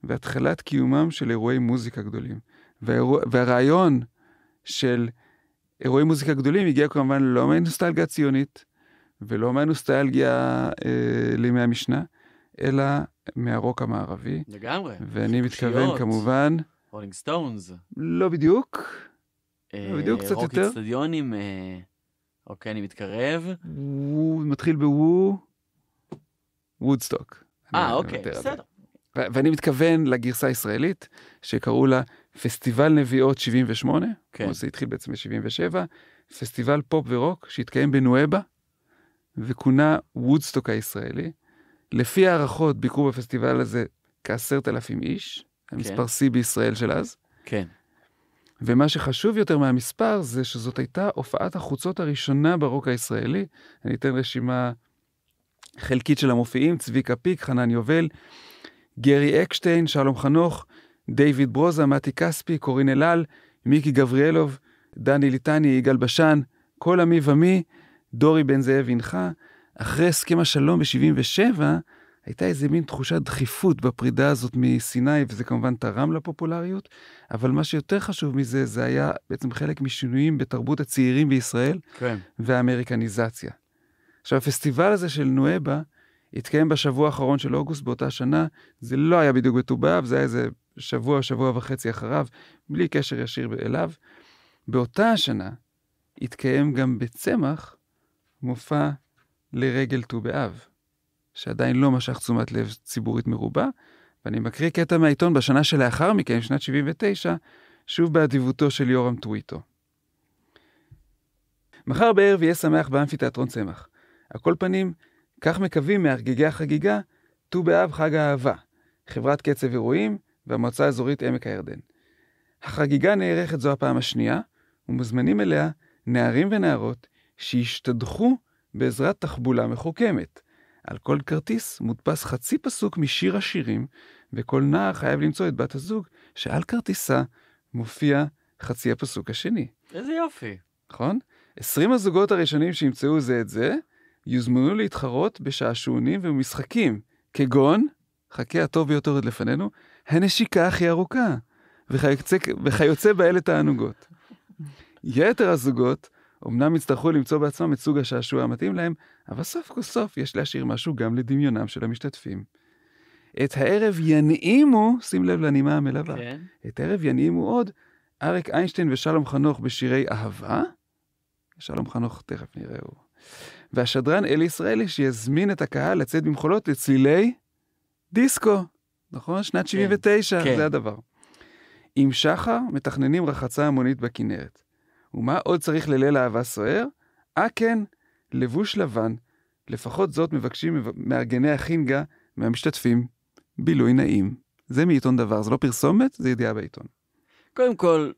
והתחלת קיומם של אירועי מוזיקה גדולים. והאירוע... והרעיון של אירועי מוזיקה גדולים הגיע כמובן לא מהנוסטלגיה הציונית ולא מהנוסטלגיה אה, לימי המשנה, אלא מהרוק המערבי. לגמרי. ואני מתכוון כמובן... רולינג סטונס. לא בדיוק. אה, אה, בדיוק, קצת יותר. רוק אצטדיונים, אה, אוקיי, אני מתקרב. הוא מתחיל בוו, וודסטוק. אה, אוקיי, בסדר. ואני מתכוון לגרסה הישראלית, שקראו לה פסטיבל נביעות 78, כמו זה התחיל בעצם ב-77, פסטיבל פופ ורוק שהתקיים בנואבה, וכונה וודסטוק הישראלי. לפי הערכות ביקרו בפסטיבל הזה כעשרת אלפים איש, המספר שיא כן. בישראל של אז. כן. ומה שחשוב יותר מהמספר זה שזאת הייתה הופעת החוצות הראשונה ברוק הישראלי. אני אתן רשימה חלקית של המופיעים, צביקה פיק, חנן יובל, גרי אקשטיין, שלום חנוך, דיוויד ברוזה, מתי כספי, קורין אלאל, מיקי גבריאלוב, דני ליטני, יגאל בשן, כל עמי ומי, דורי בן זאב הנחה. אחרי הסכם השלום ב-77, הייתה איזה מין תחושת דחיפות בפרידה הזאת מסיני, וזה כמובן תרם לפופולריות, אבל מה שיותר חשוב מזה, זה היה בעצם חלק משינויים בתרבות הצעירים בישראל, כן. והאמריקניזציה. עכשיו, הפסטיבל הזה של נואבה התקיים בשבוע האחרון של אוגוסט באותה שנה, זה לא היה בדיוק בט"ו זה היה איזה שבוע, שבוע וחצי אחריו, בלי קשר ישיר אליו. באותה השנה התקיים גם בצמח מופע לרגל ט"ו באב. שעדיין לא משך תשומת לב ציבורית מרובה, ואני מקריא קטע מהעיתון בשנה שלאחר מכן, שנת 79, שוב באדיבותו של יורם טוויטו. מחר בערב יהיה שמח באמפיתיאטרון צמח. על כל פנים, כך מקווים מהרגגי החגיגה, ט"ו באב חג האהבה, חברת קצב אירועים והמועצה האזורית עמק הירדן. החגיגה נערכת זו הפעם השנייה, ומוזמנים אליה נערים ונערות שהשתדחו בעזרת תחבולה מחוכמת. על כל כרטיס מודפס חצי פסוק משיר השירים, וכל נער חייב למצוא את בת הזוג שעל כרטיסה מופיע חצי הפסוק השני. איזה יופי. נכון? 20 הזוגות הראשונים שימצאו זה את זה, יוזמנו להתחרות בשעשועונים ובמשחקים, כגון, חכה הטוב ביותר עוד לפנינו, הנשיקה הכי ארוכה, וכיוצא, באלה תענוגות. יתר הזוגות אמנם יצטרכו למצוא בעצמם את סוג השעשוע המתאים להם, אבל סוף כל סוף יש להשאיר משהו גם לדמיונם של המשתתפים. את הערב ינעימו, שים לב לנימה המלווה, כן. את הערב ינעימו עוד אריק איינשטיין ושלום חנוך בשירי אהבה, שלום חנוך תכף נראהו, והשדרן אלי ישראלי שיזמין את הקהל לצאת במחולות לצלילי דיסקו, נכון? שנת כן. 79, כן. זה הדבר. עם שחר מתכננים רחצה המונית בכנרת. ומה עוד צריך לליל אהבה סוער? אה כן, לבוש לבן. לפחות זאת מבקשים מארגני החינגה מהמשתתפים. בילוי נעים. זה מעיתון דבר, זה לא פרסומת, זה ידיעה בעיתון. קודם כל,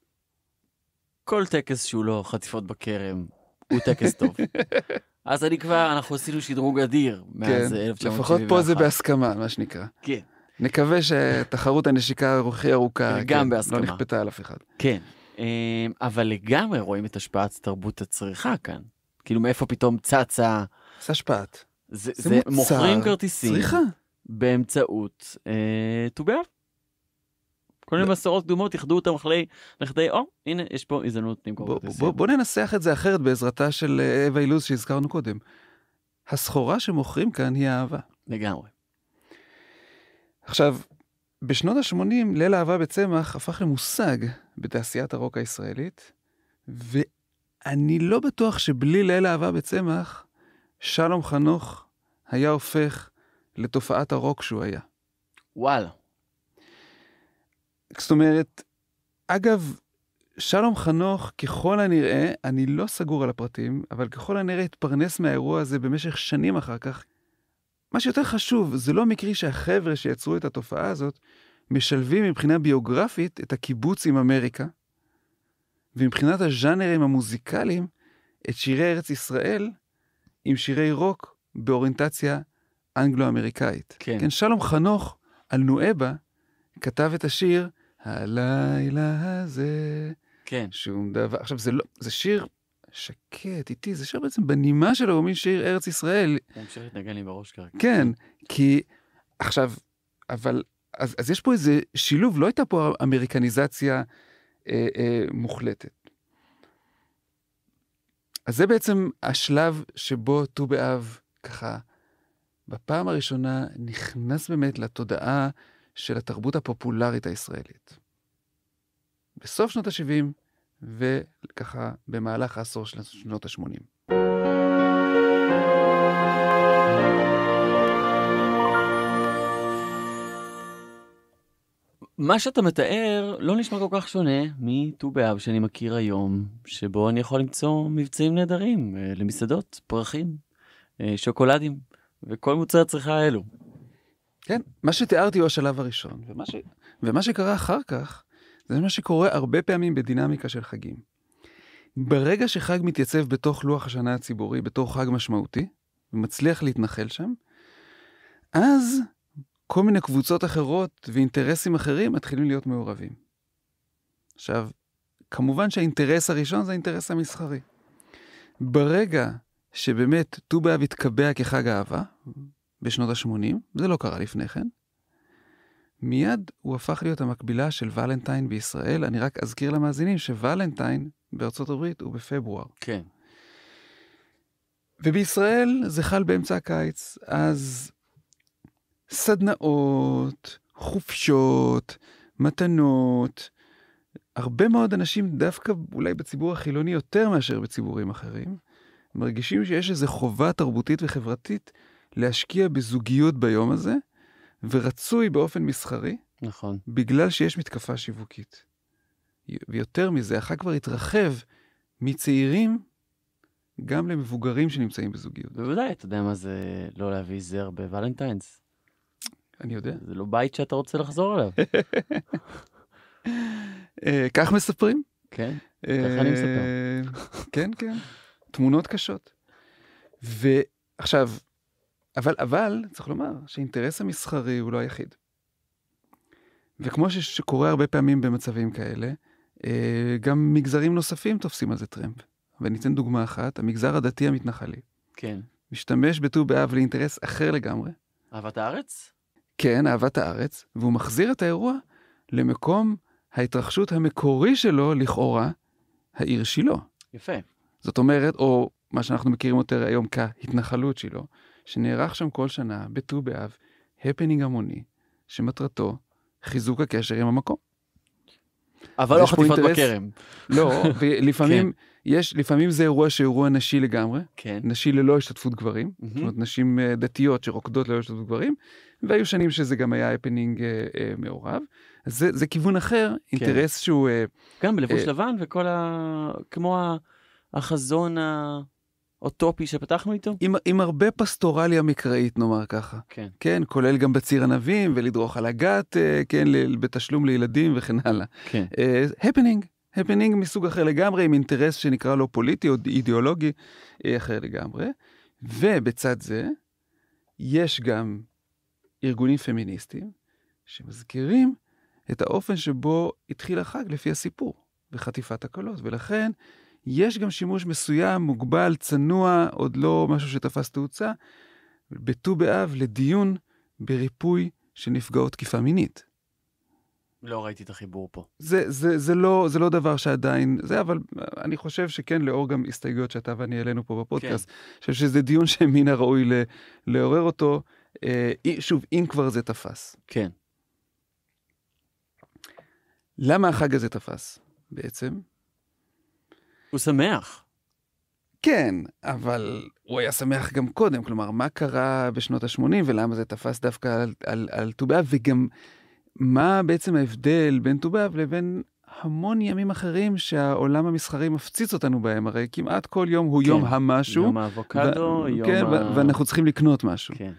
כל טקס שהוא לא חטיפות בכרם, הוא טקס טוב. אז אני כבר, אנחנו עשינו שדרוג אדיר מאז 1971. כן, לפחות פה זה בהסכמה, מה שנקרא. כן. נקווה שתחרות הנשיקה הרוחי ארוכה, גם כן, לא בהסכמה. לא נכפתה על אף אחד. כן. אמ, אבל לגמרי רואים את השפעת תרבות הצריכה כאן. כאילו מאיפה פתאום צצה... זה השפעת. זה, זה, זה מוצר, מוכרים כרטיסים. צריכה. באמצעות אה, ט"ו כל מיני לא. מסורות קדומות איחדו אותם אחרי לכדי, או, הנה, יש פה הזדמנות למכור כרטיסים. בוא, בוא ננסח את זה אחרת בעזרתה של אווה אה, אילוז שהזכרנו קודם. הסחורה שמוכרים כאן היא אהבה. לגמרי. עכשיו, בשנות ה-80 ליל אהבה בצמח הפך למושג בתעשיית הרוק הישראלית, ואני לא בטוח שבלי ליל אהבה בצמח, שלום חנוך היה הופך לתופעת הרוק שהוא היה. וואלה. זאת אומרת, אגב, שלום חנוך, ככל הנראה, אני לא סגור על הפרטים, אבל ככל הנראה התפרנס מהאירוע הזה במשך שנים אחר כך. מה שיותר חשוב, זה לא מקרי שהחבר'ה שיצרו את התופעה הזאת, משלבים מבחינה ביוגרפית את הקיבוץ עם אמריקה, ומבחינת הז'אנרים המוזיקליים, את שירי ארץ ישראל עם שירי רוק באוריינטציה אנגלו-אמריקאית. כן. כן, שלום חנוך על נואבה כתב את השיר "הלילה הזה", כן. שום דבר. עכשיו, זה, לא, זה שיר שקט, איטי, זה שיר בעצם בנימה שלו, הוא מין שיר ארץ ישראל. המשך כן, התנגן לי בראש כרגע. כן, כי עכשיו, אבל אז, אז יש פה איזה שילוב, לא הייתה פה אמריקניזציה אה, אה, מוחלטת. אז זה בעצם השלב שבו ט"ו באב ככה בפעם הראשונה נכנס באמת לתודעה של התרבות הפופולרית הישראלית. בסוף שנות ה-70 וככה במהלך העשור של שנות ה-80. מה שאתה מתאר לא נשמע כל כך שונה מט"ו באב שאני מכיר היום, שבו אני יכול למצוא מבצעים נהדרים אה, למסעדות, פרחים, אה, שוקולדים וכל מוצרי הצריכה האלו. כן, מה שתיארתי הוא השלב הראשון, ומה, ש... ומה שקרה אחר כך, זה מה שקורה הרבה פעמים בדינמיקה של חגים. ברגע שחג מתייצב בתוך לוח השנה הציבורי, בתור חג משמעותי, ומצליח להתנחל שם, אז כל מיני קבוצות אחרות ואינטרסים אחרים מתחילים להיות מעורבים. עכשיו, כמובן שהאינטרס הראשון זה האינטרס המסחרי. ברגע שבאמת ט"ו באב התקבע כחג אהבה, בשנות ה-80, זה לא קרה לפני כן, מיד הוא הפך להיות המקבילה של ולנטיין בישראל. אני רק אזכיר למאזינים שוולנטיין בארצות הברית הוא בפברואר. כן. ובישראל זה חל באמצע הקיץ, אז סדנאות, חופשות, מתנות. הרבה מאוד אנשים, דווקא אולי בציבור החילוני יותר מאשר בציבורים אחרים, מרגישים שיש איזו חובה תרבותית וחברתית להשקיע בזוגיות ביום הזה, ורצוי באופן מסחרי. נכון. בגלל שיש מתקפה שיווקית. ויותר מזה, החג כבר התרחב מצעירים גם למבוגרים שנמצאים בזוגיות. בוודאי, אתה יודע מה זה לא להביא זר בוולנטיינס? אני יודע. זה לא בית שאתה רוצה לחזור אליו. אה, כך מספרים? כן, אה, ככה אני מספר. כן, כן, תמונות קשות. ועכשיו, אבל, אבל, צריך לומר שהאינטרס המסחרי הוא לא היחיד. וכמו שקורה הרבה פעמים במצבים כאלה, אה, גם מגזרים נוספים תופסים על זה טרמפ. ואני אתן דוגמה אחת, המגזר הדתי המתנחלי. כן. משתמש בט"ו באב לאינטרס אחר לגמרי. אהבת הארץ? כן, אהבת הארץ, והוא מחזיר את האירוע למקום ההתרחשות המקורי שלו, לכאורה, העיר שילה. יפה. זאת אומרת, או מה שאנחנו מכירים יותר היום כהתנחלות שילה, שנערך שם כל שנה בט"ו באב, הפנינג המוני, שמטרתו חיזוק הקשר עם המקום. אבל לא חטיפות בכרם. לא, ולפעמים כן. יש, לפעמים זה אירוע שהוא אירוע נשי לגמרי. כן. נשי ללא השתתפות גברים. Mm-hmm. זאת אומרת, נשים אה, דתיות שרוקדות ללא השתתפות גברים, והיו שנים שזה גם היה הפנינג אה, אה, מעורב. זה, זה כיוון אחר, כן. אינטרס שהוא... אה, גם בלבוש אה, לבן וכל ה... כמו החזון ה... אוטופי שפתחנו איתו? עם, עם הרבה פסטורליה מקראית, נאמר ככה. כן. כן, כולל גם בציר ענבים ולדרוך על הגת, אה, כן, בתשלום לילדים וכן הלאה. כן. הפנינג. uh, הפנינג מסוג אחר לגמרי, עם אינטרס שנקרא לו פוליטי או אידיאולוגי אה, אחר לגמרי. ובצד זה, יש גם ארגונים פמיניסטיים שמזכירים את האופן שבו התחיל החג לפי הסיפור וחטיפת הקולות, ולכן יש גם שימוש מסוים, מוגבל, צנוע, עוד לא משהו שתפס תאוצה, בט"ו באב לדיון בריפוי של נפגעות תקיפה מינית. לא ראיתי את החיבור פה. זה, זה, זה, לא, זה לא דבר שעדיין זה, אבל אה, אני חושב שכן, לאור גם הסתייגויות שאתה ואני העלינו פה בפודקאסט, כן. אני כן. חושב שזה דיון שמן הראוי ל, לעורר אותו, אה, שוב, אם כבר זה תפס. כן. למה החג הזה תפס בעצם? הוא שמח. כן, אבל הוא היה שמח גם קודם, כלומר, מה קרה בשנות ה-80 ולמה זה תפס דווקא על, על, על ט"ו באב, וגם מה בעצם ההבדל בין ט"ו באב לבין המון ימים אחרים שהעולם המסחרי מפציץ אותנו בהם, הרי כמעט כל יום הוא כן. יום המשהו. יום האבוקדו, ו- יום כן, ה... ו- ואנחנו צריכים לקנות משהו. כן.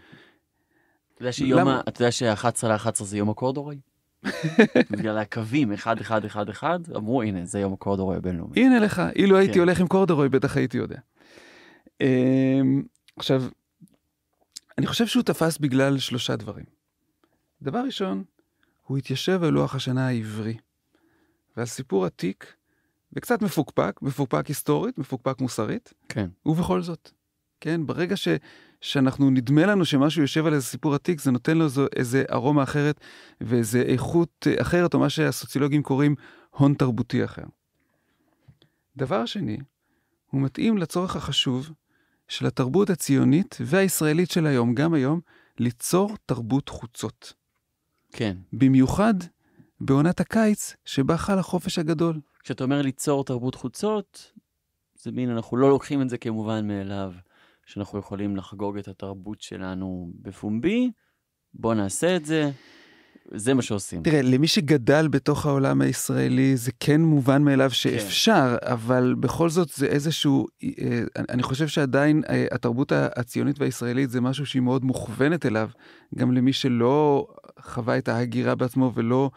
אתה יודע שיום למה... ה... אתה יודע שה-11 ל-11 זה יום הקורדורי? בגלל הקווים 1111 אמרו הנה זה יום הקורדורוי הבינלאומי. הנה לך אילו הייתי כן. הולך עם קורדורוי בטח הייתי יודע. אמ, עכשיו אני חושב שהוא תפס בגלל שלושה דברים. דבר ראשון הוא התיישב על לוח השנה העברי ועל סיפור עתיק וקצת מפוקפק מפוקפק היסטורית מפוקפק מוסרית כן ובכל זאת כן? ברגע ש, שאנחנו, נדמה לנו שמשהו יושב על איזה סיפור עתיק, זה נותן לו איזה ארומה אחרת ואיזה איכות אה, אחרת, או מה שהסוציולוגים קוראים הון תרבותי אחר. דבר שני, הוא מתאים לצורך החשוב של התרבות הציונית והישראלית של היום, גם היום, ליצור תרבות חוצות. כן. במיוחד בעונת הקיץ, שבה חל החופש הגדול. כשאתה אומר ליצור תרבות חוצות, זה מין, אנחנו לא לוקחים את זה כמובן מאליו. שאנחנו יכולים לחגוג את התרבות שלנו בפומבי, בואו נעשה את זה. זה מה שעושים. תראה, למי שגדל בתוך העולם הישראלי, זה כן מובן מאליו שאפשר, כן. אבל בכל זאת זה איזשהו, אה, אני חושב שעדיין אה, התרבות הציונית והישראלית זה משהו שהיא מאוד מוכוונת אליו, גם למי שלא חווה את ההגירה בעצמו ולא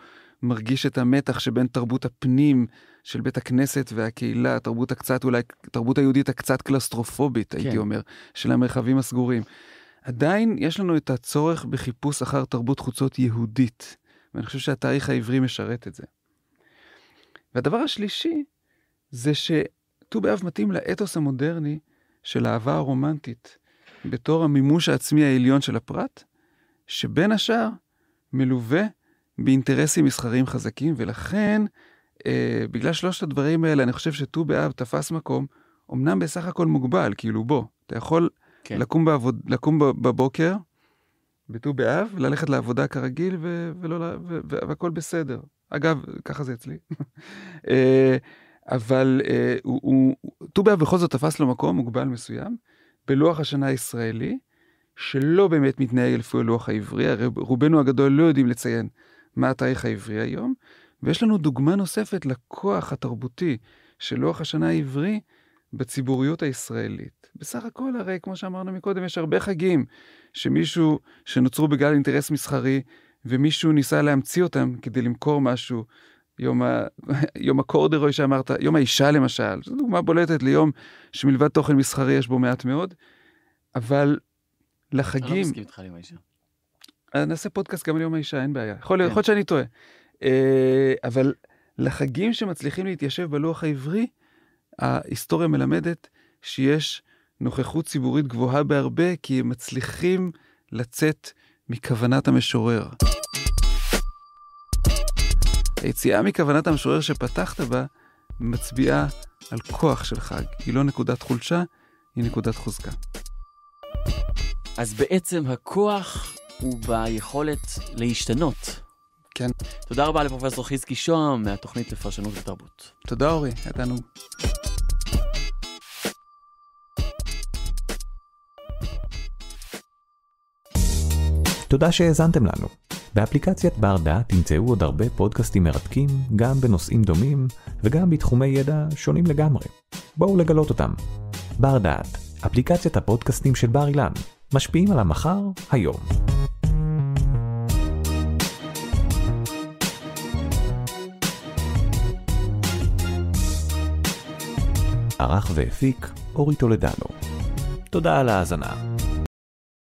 מרגיש את המתח שבין תרבות הפנים של בית הכנסת והקהילה, התרבות הקצת, אולי, התרבות היהודית הקצת קלסטרופובית, כן. הייתי אומר, של המרחבים הסגורים. עדיין יש לנו את הצורך בחיפוש אחר תרבות חוצות יהודית, ואני חושב שהתאריך העברי משרת את זה. והדבר השלישי, זה שט"ו באב מתאים לאתוס המודרני של האהבה הרומנטית, בתור המימוש העצמי העליון של הפרט, שבין השאר מלווה באינטרסים מסחריים חזקים, ולכן אה, בגלל שלושת הדברים האלה, אני חושב שט"ו באב תפס מקום, אמנם בסך הכל מוגבל, כאילו בוא, אתה יכול כן. לקום, בעבוד, לקום בבוקר, בט"ו באב, ללכת לעבודה כרגיל ו, ולא, ו, ו, והכל בסדר. אגב, ככה זה אצלי. אה, אבל אה, ט"ו באב בכל זאת תפס לו מקום מוגבל מסוים, בלוח השנה הישראלי, שלא באמת מתנהג לפי הלוח העברי, הרי רובנו הגדול לא יודעים לציין מה התאריך העברי היום, ויש לנו דוגמה נוספת לכוח התרבותי של לוח השנה העברי בציבוריות הישראלית. בסך הכל, הרי כמו שאמרנו מקודם, יש הרבה חגים שמישהו, שנוצרו בגלל אינטרס מסחרי, ומישהו ניסה להמציא אותם כדי למכור משהו. יום, ה... יום הקורדרוי שאמרת, יום האישה למשל, זו דוגמה בולטת ליום שמלבד תוכן מסחרי יש בו מעט מאוד, אבל לחגים... אני לא מסכים איתך על יום האישה. אה, נעשה פודקאסט גם על יום האישה, אין בעיה. יכול להיות כן. שאני טועה. אה, אבל לחגים שמצליחים להתיישב בלוח העברי, ההיסטוריה מלמדת שיש נוכחות ציבורית גבוהה בהרבה, כי הם מצליחים לצאת מכוונת המשורר. היציאה מכוונת המשורר שפתחת בה מצביעה על כוח של חג. היא לא נקודת חולשה, היא נקודת חוזקה. אז בעצם הכוח הוא ביכולת להשתנות. כן. תודה רבה לפרופסור חזקי שוהם מהתוכנית לפרשנות ותרבות. תודה אורי, ידענו. תודה שהאזנתם לנו. באפליקציית בר דעת תמצאו עוד הרבה פודקאסטים מרתקים, גם בנושאים דומים וגם בתחומי ידע שונים לגמרי. בואו לגלות אותם. בר דעת, אפליקציית הפודקאסטים של בר אילן, משפיעים על המחר היום. ערך והפיק אורי טולדנו. תודה על ההאזנה.